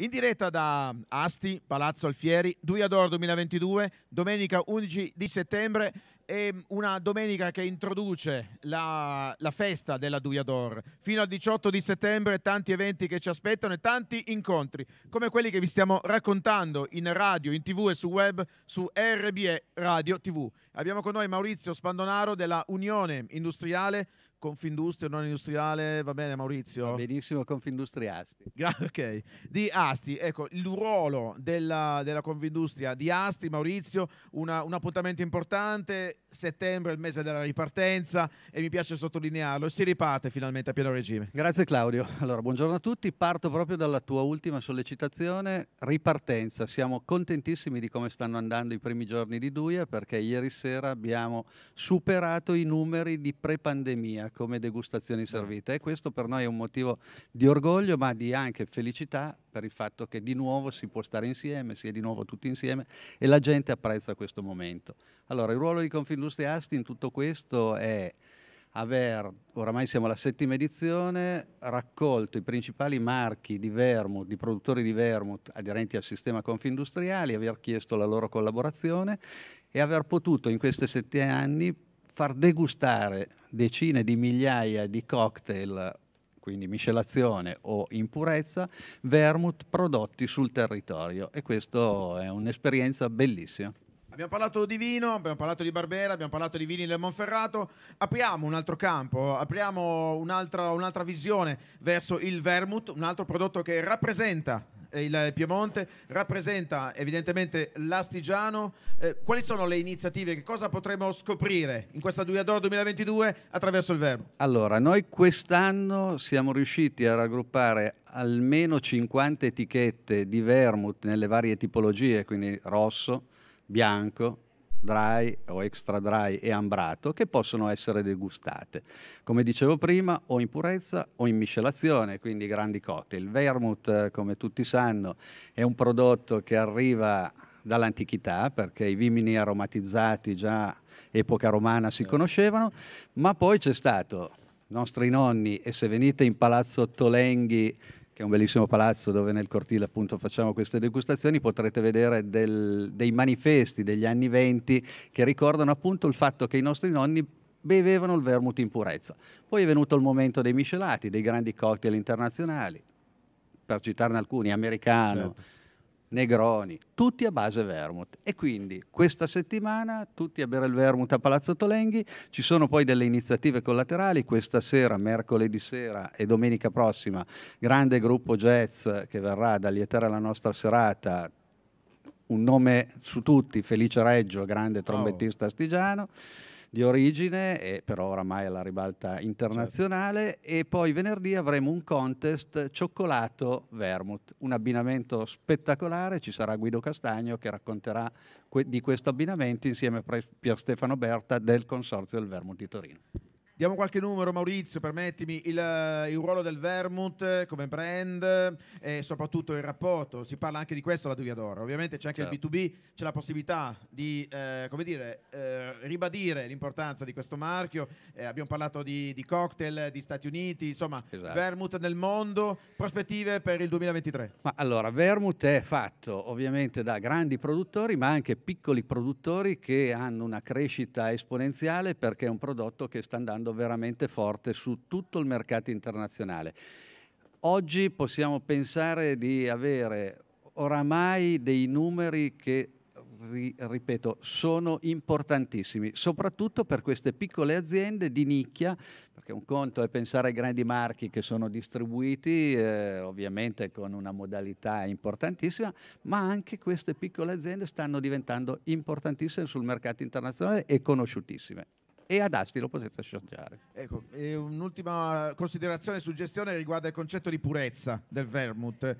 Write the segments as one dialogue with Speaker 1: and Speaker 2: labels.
Speaker 1: In diretta da Asti, Palazzo Alfieri, Duiador 2022, domenica 11 di settembre è una domenica che introduce la, la festa della Duiador. Fino al 18 di settembre tanti eventi che ci aspettano e tanti incontri, come quelli che vi stiamo raccontando in radio, in tv e su web, su RBE Radio TV. Abbiamo con noi Maurizio Spandonaro della Unione Industriale Confindustria non industriale, va bene Maurizio? Va benissimo Confindustria Asti. ok, di Asti, ecco il ruolo della, della Confindustria di Asti, Maurizio, una, un appuntamento importante, settembre il mese della ripartenza e mi piace sottolinearlo, si riparte finalmente a pieno
Speaker 2: regime. Grazie Claudio. Allora, buongiorno a tutti, parto proprio dalla tua ultima sollecitazione, ripartenza. Siamo contentissimi di come stanno andando i primi giorni di Duia perché ieri sera abbiamo superato i numeri di pre-pandemia come degustazioni servite e questo per noi è un motivo di orgoglio ma di anche felicità per il fatto che di nuovo si può stare insieme, si è di nuovo tutti insieme e la gente apprezza questo momento. Allora il ruolo di Confindustria Asti in tutto questo è aver, oramai siamo alla settima edizione, raccolto i principali marchi di vermouth, di produttori di vermouth aderenti al sistema Confindustriali, aver chiesto la loro collaborazione e aver potuto in questi sette anni far degustare decine di migliaia di cocktail quindi miscelazione o impurezza, vermouth prodotti sul territorio e questa è un'esperienza bellissima.
Speaker 1: Abbiamo parlato di vino, abbiamo parlato di Barbera, abbiamo parlato di vini del Monferrato. Apriamo un altro campo, apriamo un'altra, un'altra visione verso il vermouth, un altro prodotto che rappresenta eh, il Piemonte, rappresenta evidentemente l'Astigiano. Eh, quali sono le iniziative? Che cosa potremo scoprire in questa Duiador 2022 attraverso
Speaker 2: il Verbo? Allora, noi quest'anno siamo riusciti a raggruppare almeno 50 etichette di vermouth nelle varie tipologie, quindi rosso, bianco, dry o extra dry e ambrato che possono essere degustate. Come dicevo prima, o in purezza o in miscelazione, quindi grandi cotte. Il vermouth, come tutti sanno, è un prodotto che arriva dall'antichità perché i vimini aromatizzati già epoca romana si certo. conoscevano, ma poi c'è stato i nostri nonni e se venite in Palazzo Tolenghi che è un bellissimo palazzo dove nel cortile appunto facciamo queste degustazioni, potrete vedere del, dei manifesti degli anni venti che ricordano appunto il fatto che i nostri nonni bevevano il vermouth in purezza. Poi è venuto il momento dei miscelati, dei grandi cocktail internazionali, per citarne alcuni, americano, certo Negroni, tutti a base vermouth. E quindi questa settimana tutti a bere il vermouth a Palazzo Tolenghi, ci sono poi delle iniziative collaterali, questa sera, mercoledì sera e domenica prossima, grande gruppo jazz che verrà ad allietare la nostra serata, un nome su tutti, Felice Reggio, grande oh. trombettista astigiano di origine, e però oramai alla ribalta certo. internazionale. Certo. E poi venerdì avremo un contest cioccolato vermouth, un abbinamento spettacolare. Ci sarà Guido Castagno che racconterà que- di questo abbinamento insieme a Pier Stefano Berta del Consorzio del Vermouth di Torino. Diamo
Speaker 1: qualche numero, Maurizio, permettimi, il, eh, il ruolo del Vermouth eh, come brand eh, e soprattutto il rapporto. Si parla anche di questo alla Duvia Ovviamente c'è anche certo. il B2B, c'è la possibilità di eh, dire, eh, ribadire l'importanza di questo marchio. Eh, abbiamo parlato di, di, cocktail, di Stati Uniti, insomma, esatto. Vermouth nel mondo, prospettive per il 2023.
Speaker 2: Ma allora, Vermouth è fatto ovviamente da grandi produttori, ma anche piccoli produttori che hanno una crescita esponenziale perché è un prodotto che sta andando andando veramente forte su tutto il mercato internazionale. Oggi possiamo pensare di avere oramai dei numeri che ripeto, sono importantissimi, soprattutto per queste piccole aziende di nicchia, perché un conto è pensare ai grandi marchi che sono distribuiti, eh, ovviamente con una modalità importantissima, ma anche queste piccole aziende stanno diventando importantissime sul mercato internazionale e conosciutissime e ad Asti lo potete assaggiare.
Speaker 1: Ecco, un'ultima considerazione e suggestione riguarda il concetto di purezza del vermouth.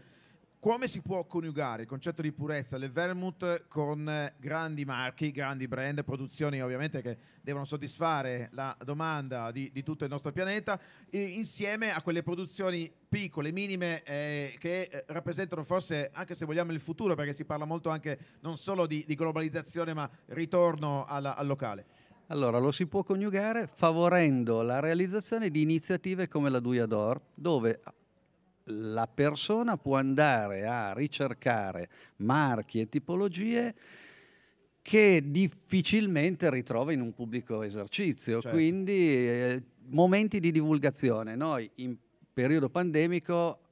Speaker 1: Come si può coniugare il concetto di purezza del vermouth con eh, grandi marchi, grandi brand, produzioni ovviamente che devono soddisfare la domanda di, di tutto il nostro pianeta, insieme a quelle produzioni piccole, minime, eh, che eh, rappresentano forse, anche se vogliamo, il futuro, perché si parla molto anche non solo di, di globalizzazione, ma ritorno alla, al
Speaker 2: locale? Allora, lo si può coniugare favorendo la realizzazione di iniziative come la Duia d'Or, dove la persona può andare a ricercare marchi e tipologie che difficilmente ritrova in un pubblico esercizio. Certo. Quindi eh, momenti di divulgazione. Noi in periodo pandemico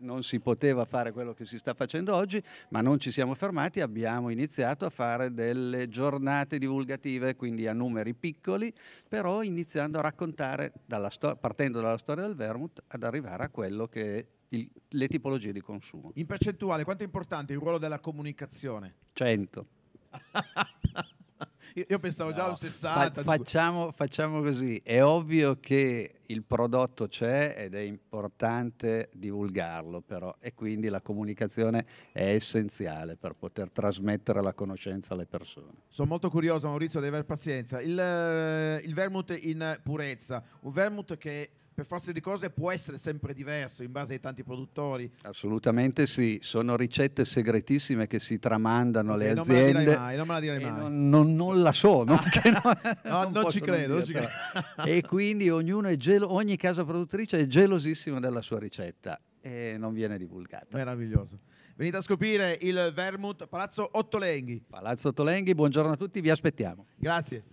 Speaker 2: non si poteva fare quello che si sta facendo oggi, ma non ci siamo fermati, abbiamo iniziato a fare delle giornate divulgative, quindi a numeri piccoli, però iniziando a raccontare, dalla partendo dalla storia del vermouth, ad arrivare a quello che è il, le tipologie di consumo. In
Speaker 1: percentuale, quanto è importante il ruolo della comunicazione?
Speaker 2: 100.
Speaker 1: Io pensavo già a un 60. Fa-
Speaker 2: facciamo, facciamo così, è ovvio che il prodotto c'è ed è importante divulgarlo però e quindi la comunicazione è essenziale per poter trasmettere la conoscenza alle persone.
Speaker 1: Sono molto curioso Maurizio, devi avere pazienza. Il, eh, il vermouth in purezza, un vermouth che per forza di cose può essere sempre diverso in base ai tanti produttori.
Speaker 2: Assolutamente sì, sono ricette segretissime che si tramandano alle okay, aziende. Mai, non me la direi mai. Non, non, non, la so, non, ah, no, non, non ci credo. Non ci credo. e quindi ognuno è gelo, ogni casa produttrice è gelosissima della sua ricetta e non viene divulgata. Meraviglioso. Venite a scoprire il Vermouth Palazzo Ottolenghi. Palazzo Ottolenghi,
Speaker 1: buongiorno a tutti, vi aspettiamo. Grazie.